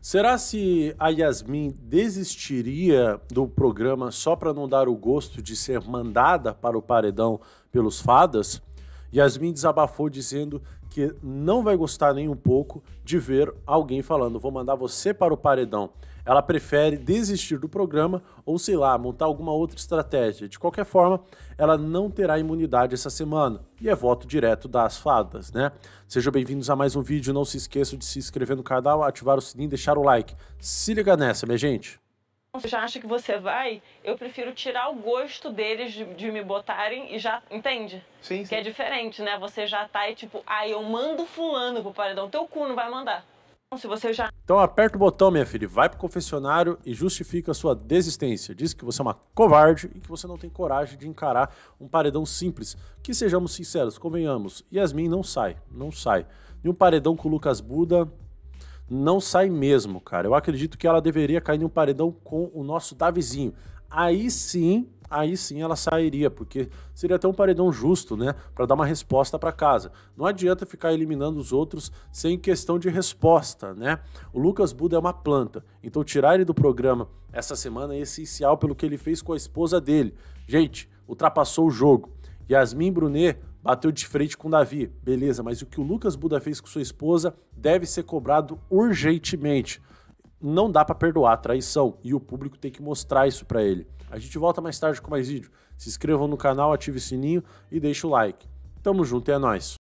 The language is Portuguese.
Será se a Yasmin desistiria do programa só para não dar o gosto de ser mandada para o paredão pelos fadas? Yasmin desabafou dizendo que não vai gostar nem um pouco de ver alguém falando: vou mandar você para o paredão. Ela prefere desistir do programa ou, sei lá, montar alguma outra estratégia. De qualquer forma, ela não terá imunidade essa semana e é voto direto das fadas, né? Sejam bem-vindos a mais um vídeo. Não se esqueça de se inscrever no canal, ativar o sininho e deixar o like. Se liga nessa, minha gente! você já acha que você vai, eu prefiro tirar o gosto deles de, de me botarem e já. Entende? Sim, sim. Que é diferente, né? Você já tá aí tipo, ah, eu mando fulano pro paredão, teu cu não vai mandar. Então, se você já. Então aperta o botão, minha filha, vai pro confessionário e justifica a sua desistência. Diz que você é uma covarde e que você não tem coragem de encarar um paredão simples. Que sejamos sinceros, convenhamos, Yasmin não sai, não sai. E um paredão com o Lucas Buda não sai mesmo, cara. Eu acredito que ela deveria cair em um paredão com o nosso Davizinho. Aí sim, aí sim ela sairia, porque seria até um paredão justo, né, para dar uma resposta para casa. Não adianta ficar eliminando os outros sem questão de resposta, né? O Lucas Buda é uma planta, então tirar ele do programa essa semana é essencial pelo que ele fez com a esposa dele. Gente, ultrapassou o jogo. Yasmin Brunet bateu de frente com Davi, beleza, mas o que o Lucas Buda fez com sua esposa deve ser cobrado urgentemente. Não dá para perdoar a traição e o público tem que mostrar isso para ele. A gente volta mais tarde com mais vídeo. Se inscrevam no canal, ative o sininho e deixe o like. Tamo junto, é nóis!